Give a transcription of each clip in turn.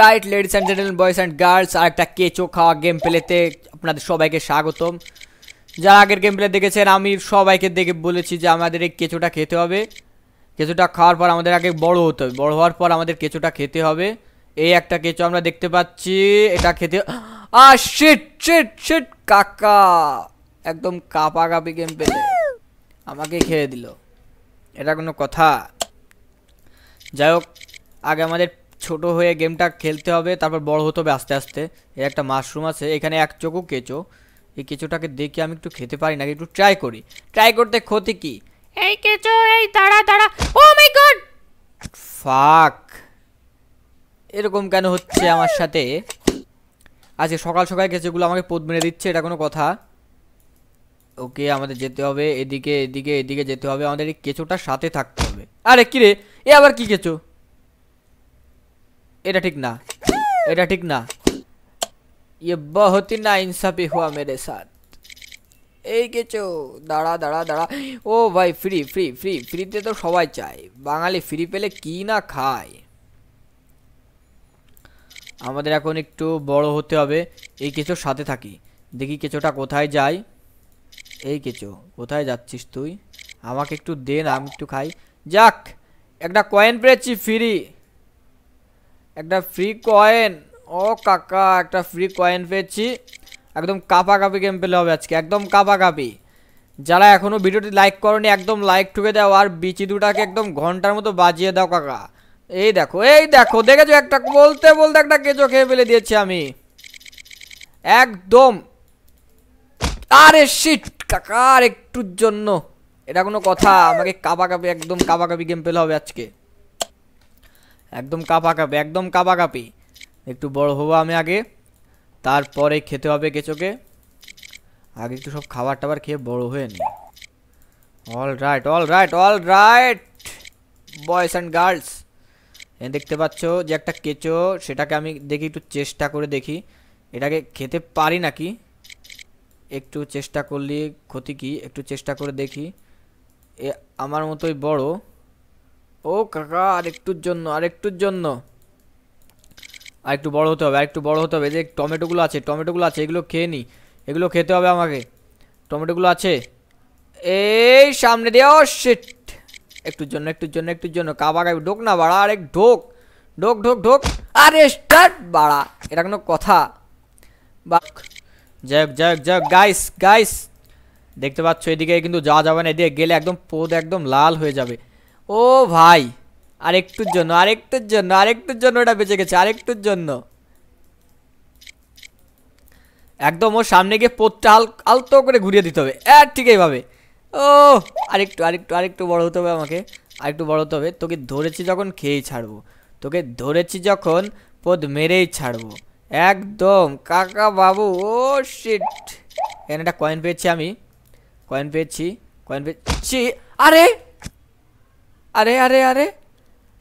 right ladies and gentleman boys and girls আর একটা কেচো খাওয়া গেম প্লেতে আপনাদের সবাইকে স্বাগতম যারা আগের গেম প্লে দেখেছেন আমি সবাইকে দেখে বলেছি যে আমাদের এই কেঁচোটা খেতে হবে কেঁচোটা খাওয়ার পর আমাদের আগে বড় হতে হবে বড় হওয়ার পর আমাদের কেঁচোটা খেতে হবে এই একটা কেঁচো আমরা দেখতে পাচ্ছি এটা খেতে আ শিট শিট শিট কাকা একদম কাপাকাপি গেম পেলে আমাকে খেয়ে দিল এটা কোনো কথা যাই হোক আগে আমাদের ছোট হয়ে গেমটা খেলতে হবে তারপর বড় হতে হবে আস্তে আস্তে এর একটা মাশরুম আছে এখানে এক চোখও কেঁচো এই কেঁচোটাকে দেখে আমি একটু খেতে পারি না একটু ট্রাই করি ট্রাই করতে ক্ষতি কি এই কেঁচো এই দাঁড়া দাঁড়া ও মাই গড ফাক এরকম কেন হচ্ছে আমার সাথে আজকে সকাল সকাল কেঁচোগুলো আমাকে পোদ মেরে দিচ্ছে এটা কোনো কথা ওকে আমাদের যেতে হবে এদিকে এদিকে এদিকে যেতে হবে আমাদের এই কেঁচোটার সাথে থাকতে হবে আরে কিরে এ আবার কি কেঁচো এটা ঠিক না এটা ঠিক না ইয়ে বহতি না ইনসাফি হুয়া মেরে সাথ এই কিছু দাঁড়া দাঁড়া দাঁড়া ও ভাই ফ্রি ফ্রি ফ্রি ফ্রিতে তো সবাই চায় বাঙালি ফ্রি পেলে কি না খায় আমাদের এখন একটু বড় হতে হবে এই কিছুর সাথে থাকি দেখি কিছুটা কোথায় যায় এই কিছু কোথায় যাচ্ছিস তুই আমাকে একটু দে না আমি একটু খাই যাক একটা কয়েন পেয়েছি ফ্রি একটা ফ্রি কয়েন ও কাকা একটা ফ্রি কয়েন পেয়েছি একদম কাপাকাপি গেম পেলে হবে আজকে একদম কাপাকাপি যারা এখনও ভিডিওটি লাইক করনি একদম লাইক ঠুকে দাও আর বিচি দুটাকে একদম ঘন্টার মতো বাজিয়ে দাও কাকা এই দেখো এই দেখো দেখেছো একটা বলতে বলতে একটা কেঁচো খেয়ে ফেলে দিয়েছি আমি একদম আরে শিট কাকার একটুর জন্য এটা কোনো কথা আমাকে কাবাকাবি একদম কাবাকাবি গেম পেলে হবে আজকে একদম কাঁপাকাঁপি একদম কাঁপাকাঁপি একটু বড় হবো আমি আগে তারপরে খেতে হবে কেঁচোকে আগে একটু সব খাবার টাবার খেয়ে বড় হয়ে নি all right all right all right boys and girls দেখতে পাচ্ছ যে একটা কেঁচো সেটাকে আমি দেখি একটু চেষ্টা করে দেখি এটাকে খেতে পারি নাকি একটু চেষ্টা করলে ক্ষতি কি একটু চেষ্টা করে দেখি এ আমার মতোই বড় ও কাকা আরেকটুর জন্য আরেকটুর জন্য আর একটু বড় হতে হবে আর একটু বড় হতে হবে যে টমেটোগুলো আছে টমেটোগুলো আছে এগুলো খেয়ে নিই এগুলো খেতে হবে আমাকে টমেটোগুলো আছে এই সামনে দিয়ে ও একটুর জন্য একটুর জন্য একটুর জন্য কাবা কাবি ঢোক না বাড়া আরেক ঢোক ঢোক ঢোক ঢোক আরে স্টার্ট বাড়া এটা কোনো কথা বা যাই হোক যাই হোক যাই হোক গাইস গাইস দেখতে পাচ্ছ এদিকে কিন্তু যাওয়া যাবে না এদিকে গেলে একদম পোদ একদম লাল হয়ে যাবে ও ভাই আরেকটুর জন্য আরেকটুর জন্য আরেকটুর জন্য ওটা বেঁচে গেছে আরেকটুর জন্য একদম ওর সামনে গিয়ে পোতটা আলতো করে ঘুরিয়ে দিতে হবে আর ঠিক এইভাবে ও আরেকটু আরেকটু আরেকটু বড় হতে হবে আমাকে আরেকটু বড় হতে হবে তোকে ধরেছি যখন খেয়েই ছাড়বো তোকে ধরেছি যখন পদ মেরেই ছাড়বো একদম কাকা বাবু ও শিট এখানে একটা কয়েন পেয়েছি আমি কয়েন পেয়েছি কয়েন পেয়েছি আরে আরে আরে আরে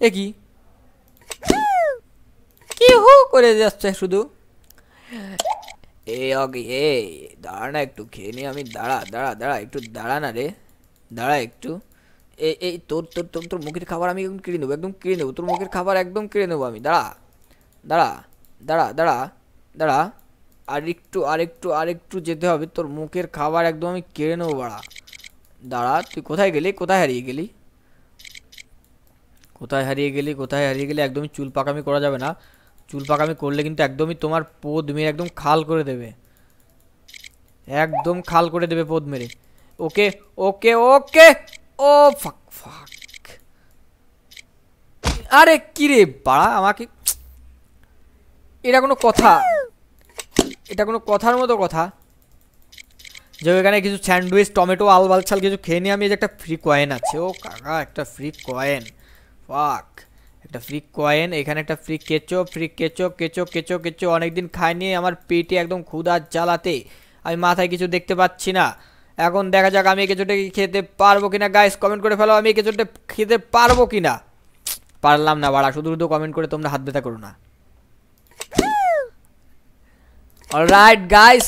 এ কি কি হু করে যাচ্ছে শুধু এ অগি এ দাঁড়া না একটু খেয়ে নিয়ে আমি দাঁড়া দাঁড়া দাঁড়া একটু দাঁড়া না রে দাঁড়া একটু এই এই তোর তোর তোর তোর মুখের খাবার আমি একদম কিনে নেবো একদম কিনে নেবো তোর মুখের খাবার একদম কিনে নেবো আমি দাঁড়া দাঁড়া দাঁড়া দাঁড়া দাঁড়া আর একটু আর একটু আর একটু যেতে হবে তোর মুখের খাবার একদম আমি কেড়ে নেবো বাড়া দাঁড়া তুই কোথায় গেলি কোথায় হারিয়ে গেলি কোথায় হারিয়ে গেলি কোথায় হারিয়ে গেলি একদমই চুল পাকামি করা যাবে না চুল পাকামি করলে কিন্তু একদমই তোমার পোদ মেরে একদম খাল করে দেবে একদম খাল করে দেবে পোদ মেরে ওকে ওকে ওকে ও ফাক ফাক আরে কিরে বাড়া আমাকে এটা কোনো কথা এটা কোনো কথার মতো কথা যে এখানে কিছু স্যান্ডউইচ টমেটো আলবালছাল কিছু খেয়ে নিয়ে আমি একটা ফ্রি কয়েন আছে ও কাকা একটা ফ্রি কয়েন ফাক একটা ফ্রি কয়েন এখানে একটা ফ্রি কেচো ফ্রি কেচো কেচো কেচো কেচো অনেকদিন খাইনি আমার পেটে একদম ক্ষুধা জ্বালাতে আমি মাথায় কিছু দেখতে পাচ্ছি না এখন দেখা যাক আমি কিছুটা খেতে পারবো কিনা গাইস কমেন্ট করে ফেলো আমি কিছুটা খেতে পারবো কিনা পারলাম না বাড়া শুধু শুধু কমেন্ট করে তোমরা হাত ব্যথা করো না অলরাইট গাইস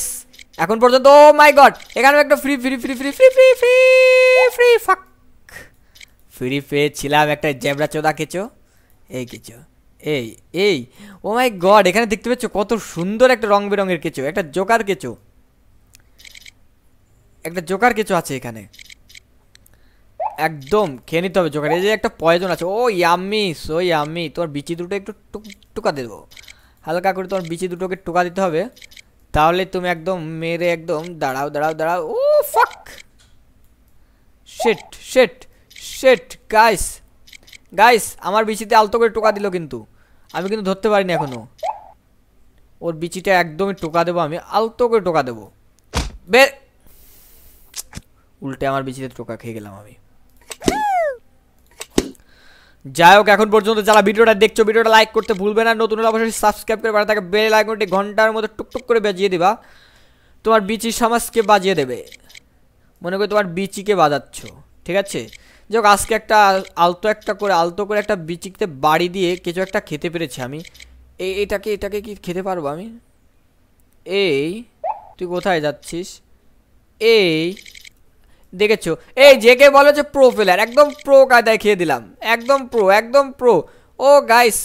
এখন পর্যন্ত ও মাই গড এখানে একটা free free free free free free free free ফাক ফ্রি পেয়েছিলাম একটা জ্যাবরা চোদা কেঁচো এই কেঁচো এই এই ও মাই গড এখানে দেখতে পাচ্ছ কত সুন্দর একটা রং বেরঙের কেঁচো একটা জোকার কেঁচো একটা জোকার কেঁচো আছে এখানে একদম খেয়ে নিতে হবে জোকার এই যে একটা পয়জন আছে ও ইয়াম্মি সো ইয়াম্মি তোমার বিচি দুটো একটু টুকা দেবো হালকা করে তোমার বিচি দুটোকে টোকা দিতে হবে তাহলে তুমি একদম মেরে একদম দাঁড়াও দাঁড়াও দাঁড়াও ও ফাক শেট শেট শেট গাইস গাইস আমার বিচিতে আলতো করে টোকা দিল কিন্তু আমি কিন্তু ধরতে পারিনি এখনও ওর বিচিটা একদমই টোকা দেবো আমি আলতো করে টোকা দেবো বে উল্টে আমার বিচিতে টোকা খেয়ে গেলাম আমি যাই হোক এখন পর্যন্ত যারা ভিডিওটা দেখছো ভিডিওটা লাইক করতে ভুলবে না নতুন অবশ্যই সাবস্ক্রাইব করে পারে তাকে বেল আইকনটি ঘন্টার মধ্যে টুকটুক করে বাজিয়ে দিবা তোমার বিচি সমাজকে বাজিয়ে দেবে মনে করি তোমার বিচিকে বাজাচ্ছ ঠিক আছে যাই আজকে একটা আলতো একটা করে আলতো করে একটা বিচিকতে বাড়ি দিয়ে কিছু একটা খেতে পেরেছি আমি এই এটাকে এটাকে কি খেতে পারবো আমি এই তুই কোথায় যাচ্ছিস এই দেখেছো এই জেকে বলে যে প্রো প্লেয়ার একদম প্রো কায়দায় খেয়ে দিলাম একদম প্রো একদম প্রো ও গাইস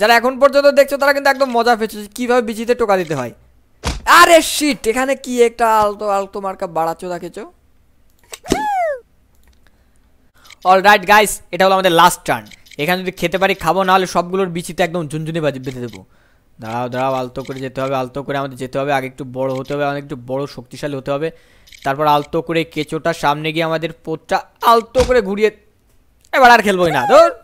যারা এখন পর্যন্ত দেখছো তারা কিন্তু একদম মজা পেয়েছো কীভাবে বিচিতে টোকা দিতে হয় আরে শিট এখানে কি একটা আলতো আলতো মার্কা বাড়াচ্ছো দেখেছো অল রাইট গাইস এটা হলো আমাদের লাস্ট টার্ন এখানে যদি খেতে পারি খাবো নাহলে সবগুলোর বিচিতে একদম ঝুনঝুনি বাজি বেঁধে দেবো দাঁড়াও দাঁড়াও আলতো করে যেতে হবে আলতো করে আমাদের যেতে হবে আগে একটু বড় হতে হবে অনেক একটু বড় শক্তিশালী হতে হবে তারপর আলতো করে কেঁচোটা সামনে গিয়ে আমাদের পোটটা আলতো করে ঘুরিয়ে এবার আর খেলবোই না ধর